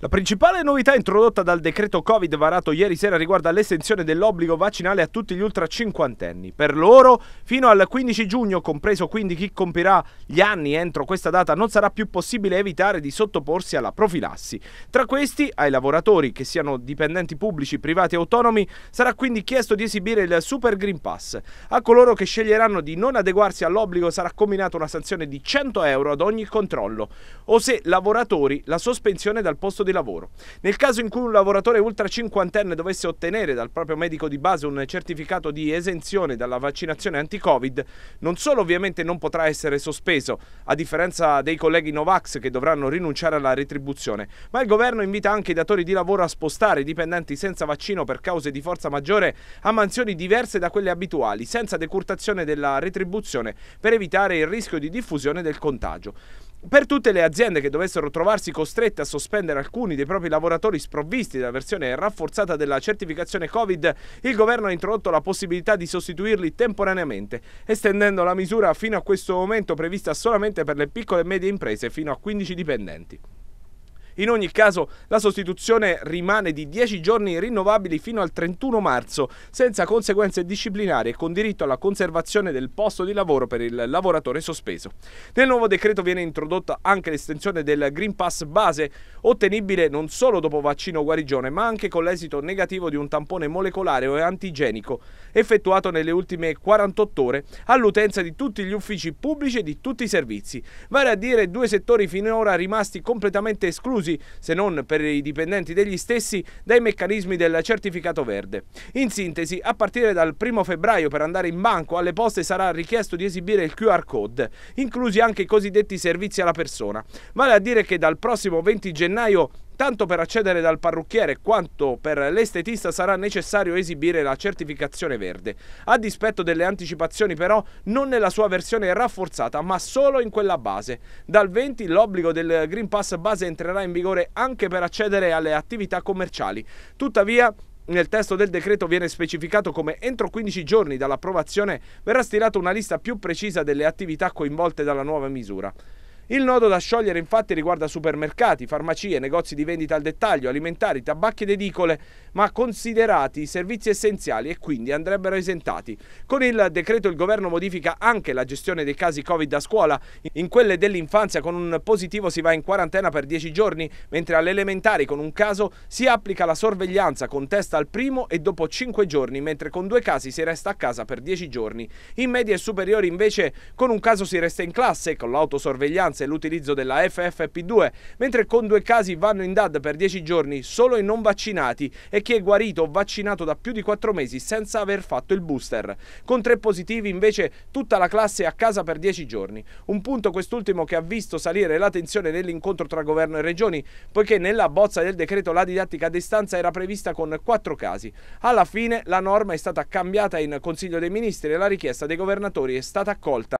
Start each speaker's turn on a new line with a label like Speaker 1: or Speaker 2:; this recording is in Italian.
Speaker 1: La principale novità introdotta dal decreto Covid varato ieri sera riguarda l'estensione dell'obbligo vaccinale a tutti gli ultra cinquantenni. Per loro, fino al 15 giugno, compreso quindi chi compirà gli anni entro questa data, non sarà più possibile evitare di sottoporsi alla profilassi. Tra questi, ai lavoratori, che siano dipendenti pubblici, privati e autonomi, sarà quindi chiesto di esibire il Super Green Pass. A coloro che sceglieranno di non adeguarsi all'obbligo sarà combinata una sanzione di 100 euro ad ogni controllo. O se lavoratori, la sospensione dal posto di lavoro. Nel caso in cui un lavoratore ultra cinquantenne dovesse ottenere dal proprio medico di base un certificato di esenzione dalla vaccinazione anti-Covid, non solo ovviamente non potrà essere sospeso, a differenza dei colleghi Novax che dovranno rinunciare alla retribuzione, ma il governo invita anche i datori di lavoro a spostare i dipendenti senza vaccino per cause di forza maggiore a mansioni diverse da quelle abituali, senza decurtazione della retribuzione per evitare il rischio di diffusione del contagio. Per tutte le aziende che dovessero trovarsi costrette a sospendere alcuni dei propri lavoratori sprovvisti della versione rafforzata della certificazione Covid, il governo ha introdotto la possibilità di sostituirli temporaneamente, estendendo la misura fino a questo momento prevista solamente per le piccole e medie imprese fino a 15 dipendenti. In ogni caso, la sostituzione rimane di 10 giorni rinnovabili fino al 31 marzo, senza conseguenze disciplinari e con diritto alla conservazione del posto di lavoro per il lavoratore sospeso. Nel nuovo decreto viene introdotta anche l'estensione del Green Pass base, ottenibile non solo dopo vaccino o guarigione, ma anche con l'esito negativo di un tampone molecolare o antigenico effettuato nelle ultime 48 ore all'utenza di tutti gli uffici pubblici e di tutti i servizi, vale a dire due settori finora rimasti completamente esclusi esclusi, se non per i dipendenti degli stessi, dai meccanismi del certificato verde. In sintesi, a partire dal 1 febbraio per andare in banco alle poste sarà richiesto di esibire il QR code, inclusi anche i cosiddetti servizi alla persona. Vale a dire che dal prossimo 20 gennaio Tanto per accedere dal parrucchiere quanto per l'estetista sarà necessario esibire la certificazione verde. A dispetto delle anticipazioni però, non nella sua versione rafforzata, ma solo in quella base. Dal 20 l'obbligo del Green Pass base entrerà in vigore anche per accedere alle attività commerciali. Tuttavia, nel testo del decreto viene specificato come entro 15 giorni dall'approvazione verrà stilata una lista più precisa delle attività coinvolte dalla nuova misura. Il nodo da sciogliere infatti riguarda supermercati, farmacie, negozi di vendita al dettaglio, alimentari, tabacchi ed edicole, ma considerati servizi essenziali e quindi andrebbero esentati. Con il decreto il governo modifica anche la gestione dei casi Covid a scuola. In quelle dell'infanzia con un positivo si va in quarantena per 10 giorni, mentre alle elementari con un caso si applica la sorveglianza con test al primo e dopo 5 giorni, mentre con due casi si resta a casa per 10 giorni. In media e superiori invece con un caso si resta in classe con l'autosorveglianza sostanze e l'utilizzo della FFP2, mentre con due casi vanno in DAD per 10 giorni solo i non vaccinati e chi è guarito o vaccinato da più di 4 mesi senza aver fatto il booster. Con tre positivi invece tutta la classe è a casa per 10 giorni. Un punto quest'ultimo che ha visto salire la tensione nell'incontro tra governo e regioni, poiché nella bozza del decreto la didattica a distanza era prevista con 4 casi. Alla fine la norma è stata cambiata in Consiglio dei Ministri e la richiesta dei governatori è stata accolta.